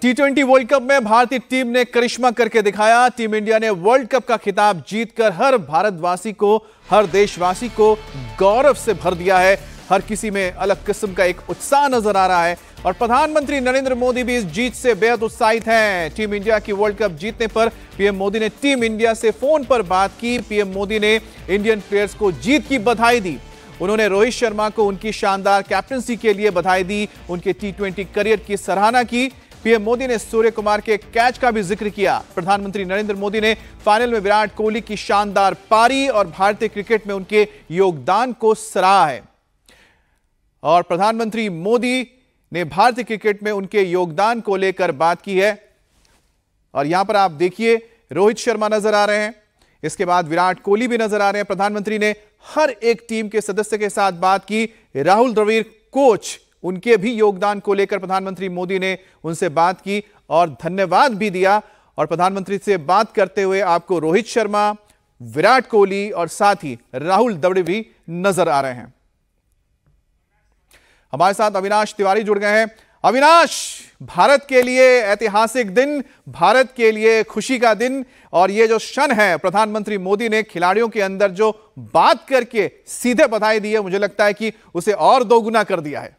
T twenty world cup में भारतीय team ने करिश्मा करके दिखाया टीम इंडिया ने वर्ल्ड कप का खिताब जीतकर हर भारतवासी को हर देशवासी को गौरव से भर दिया है हर किसी में अलग किस्म का एक उत्साह नजर आ रहा है और प्रधानमंत्री नरेंद्र मोदी भी इस जीत से बेहद उत्साहित हैं टीम इंडिया की वर्ल्ड कप जीतने पर पीएम मोदी ने टीम इंडिया से फोन पर बात की पीएम मोदी ने इंडियन प्लेयर्स को जीत की बधाई दी उन्होंने रोहित शर्मा को उनकी शानदार कैप्टनसी के लिए बधाई दी उनके टी करियर की सराहना की पीएम मोदी ने सूर्य कुमार के कैच का भी जिक्र किया प्रधानमंत्री नरेंद्र मोदी ने फाइनल में विराट कोहली की शानदार पारी और भारतीय क्रिकेट में उनके योगदान को सराहा है और प्रधानमंत्री मोदी ने भारतीय क्रिकेट में उनके योगदान को लेकर बात की है और यहां पर आप देखिए रोहित शर्मा नजर आ रहे हैं इसके बाद विराट कोहली भी नजर आ रहे हैं प्रधानमंत्री ने हर एक टीम के सदस्य के साथ बात की राहुल द्रविड़ कोच उनके भी योगदान को लेकर प्रधानमंत्री मोदी ने उनसे बात की और धन्यवाद भी दिया और प्रधानमंत्री से बात करते हुए आपको रोहित शर्मा विराट कोहली और साथ ही राहुल दवड़े भी नजर आ रहे हैं हमारे साथ अविनाश तिवारी जुड़ गए हैं अविनाश भारत के लिए ऐतिहासिक दिन भारत के लिए खुशी का दिन और ये जो क्षण है प्रधानमंत्री मोदी ने खिलाड़ियों के अंदर जो बात करके सीधे बधाई दी है मुझे लगता है कि उसे और दोगुना कर दिया है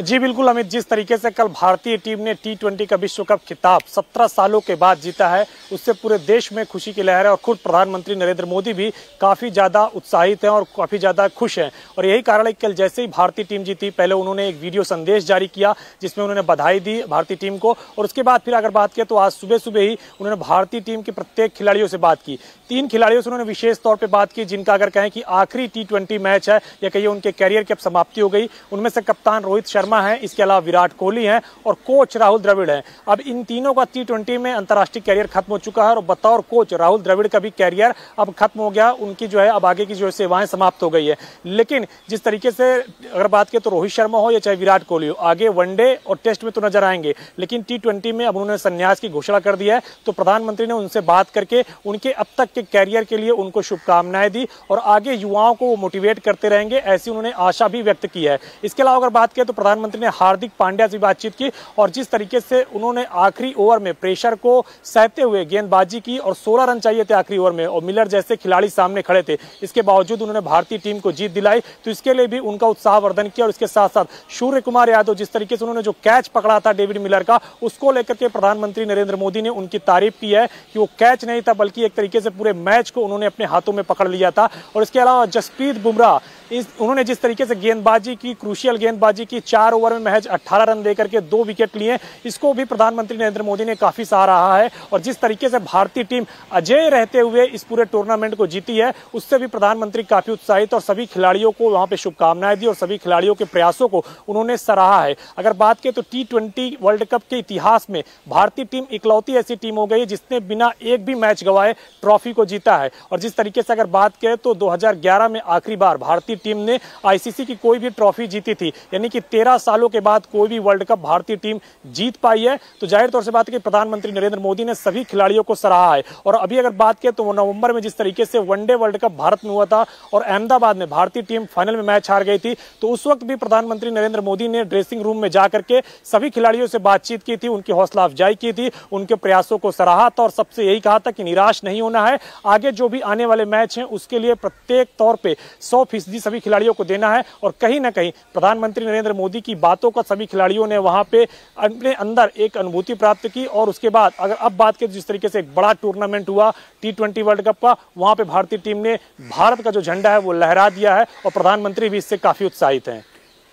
जी बिल्कुल अमित जिस तरीके से कल भारतीय टीम ने टी ट्वेंटी का विश्व कप खिताब 17 सालों के बाद जीता है उससे पूरे देश में खुशी की लहर है और खुद प्रधानमंत्री नरेंद्र मोदी भी काफ़ी ज़्यादा उत्साहित हैं और काफ़ी ज़्यादा खुश हैं और यही कारण है कल जैसे ही भारतीय टीम जीती पहले उन्होंने एक वीडियो संदेश जारी किया जिसमें उन्होंने बधाई दी भारतीय टीम को और उसके बाद फिर अगर बात किया तो आज सुबह सुबह ही उन्होंने भारतीय टीम के प्रत्येक खिलाड़ियों से बात की तीन खिलाड़ियों से उन्होंने विशेष तौर पर बात की जिनका अगर कहें कि आखिरी टी मैच है या कहिए उनके कैरियर की अब समाप्ति हो गई उनमें से कप्तान रोहित शर्मा शर्मा हैं इसके अलावा विराट कोहली हैं और कोच राहुल द्रविड़ हैं अब इन तीनों का टी में अंतर्राष्ट्रीय कैरियर खत्म हो चुका है और बतौर कोच राहुल द्रविड़ का भी कैरियर अब खत्म हो गया उनकी जो है अब आगे की जो सेवाएं समाप्त हो गई है लेकिन जिस तरीके से अगर बात करें तो रोहित शर्मा हो या चाहे विराट कोहली हो आगे वनडे और टेस्ट में तो नजर आएंगे लेकिन टी में अब उन्होंने संन्यास की घोषणा कर दिया है तो प्रधानमंत्री ने उनसे बात करके उनके अब तक के कैरियर के लिए उनको शुभकामनाएं दी और आगे युवाओं को वो मोटिवेट करते रहेंगे ऐसी उन्होंने आशा भी व्यक्त की है इसके अलावा अगर बात करें तो प्रधान प्रधानमंत्री ने हार्दिक पांड्या से बातचीत की और जिस तरीके से उन्होंने आखिरी ओवर में प्रेशर को सहते हुए गेंदबाजी की और सोलह रन चाहिए थे आखिरी ओवर में और मिलर जैसे खिलाड़ी सामने खड़े थे इसके बावजूद उन्होंने भारतीय टीम को जीत दिलाई तो इसके लिए भी उनका उत्साहवर्धन किया और इसके साथ साथ सूर्य कुमार यादव जिस तरीके से उन्होंने जो कैच पकड़ा था डेविड मिलर का उसको लेकर के प्रधानमंत्री नरेंद्र मोदी ने उनकी तारीफ की है कि वो कैच नहीं था बल्कि एक तरीके से पूरे मैच को उन्होंने अपने हाथों में पकड़ लिया था और इसके अलावा जसप्रीत बुमराह इस उन्होंने जिस तरीके से गेंदबाजी की क्रूशियल गेंदबाजी की चार चार ओवर में महज 18 रन देकर के दो विकेट लिए इसको भी प्रधानमंत्री नरेंद्र मोदी ने काफी सराहा है और जिस तरीके से भारतीय टीम अजय रहते हुए इस पूरे टूर्नामेंट को जीती है उससे भी प्रधानमंत्री काफी उत्साहित और सभी खिलाड़ियों को वहां पर शुभकामनाएं दी और सभी खिलाड़ियों के प्रयासों को उन्होंने सराहा है अगर बात करें तो टी वर्ल्ड कप के इतिहास में भारतीय टीम इकलौती ऐसी टीम हो गई जिसने बिना एक भी मैच गवाए ट्रॉफी को जीता है और जिस तरीके से अगर बात करें तो 2011 में आखिरी बार भारतीय टीम ने आईसीसी की कोई भी ट्रॉफी जीती थी यानी कि 15 सालों के बाद कोई भी वर्ल्ड कप भारतीय टीम जीत पाई है तो जाहिर तौर से बात है कि प्रधानमंत्री नरेंद्र मोदी ने सभी खिलाड़ियों को सराहा है और अभी अगर बात करें तो नवंबर में जिस तरीके से वनडे वर्ल्ड कप भारत में हुआ था और अहमदाबाद में भारतीय टीम फाइनल में मैच हार गई थी तो उस वक्त भी प्रधानमंत्री नरेंद्र मोदी ने ड्रेसिंग रूम में जाकर के सभी खिलाड़ियों से बातचीत की थी उनकी हौसला अफजाई की थी उनके प्रयासों को सराहा था और सबसे यही कहा था कि निराश नहीं होना है आगे जो भी आने वाले मैच हैं उसके लिए प्रत्येक तौर पर सौ फीसदी सभी खिलाड़ियों को देना है और कहीं ना कहीं प्रधानमंत्री नरेंद्र मोदी की बातों का सभी खिलाड़ियों ने वहाँ पे अपने अंदर एक अनुभूति प्राप्त की और उसके बाद अगर अब बात करें जिस तरीके से एक बड़ा टूर्नामेंट हुआ टी ट्वेंटी वर्ल्ड कप का वहाँ पे भारतीय टीम ने भारत का जो झंडा है वो लहरा दिया है और प्रधानमंत्री भी इससे काफी उत्साहित है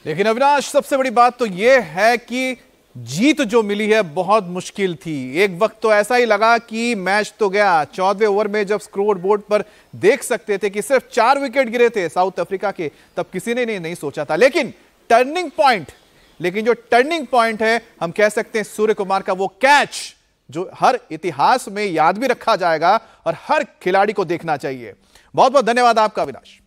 लेकिन अविनाश सबसे बड़ी बात तो ये है कि जीत जो मिली है बहुत मुश्किल थी एक वक्त तो ऐसा ही लगा कि मैच तो गया चौदहवें ओवर में जब स्क्रोर बोर्ड पर देख सकते थे कि सिर्फ चार विकेट गिरे थे साउथ अफ्रीका के तब किसी ने नहीं, नहीं सोचा था लेकिन टर्निंग पॉइंट लेकिन जो टर्निंग पॉइंट है हम कह सकते हैं सूर्य कुमार का वो कैच जो हर इतिहास में याद भी रखा जाएगा और हर खिलाड़ी को देखना चाहिए बहुत बहुत धन्यवाद आपका अविनाश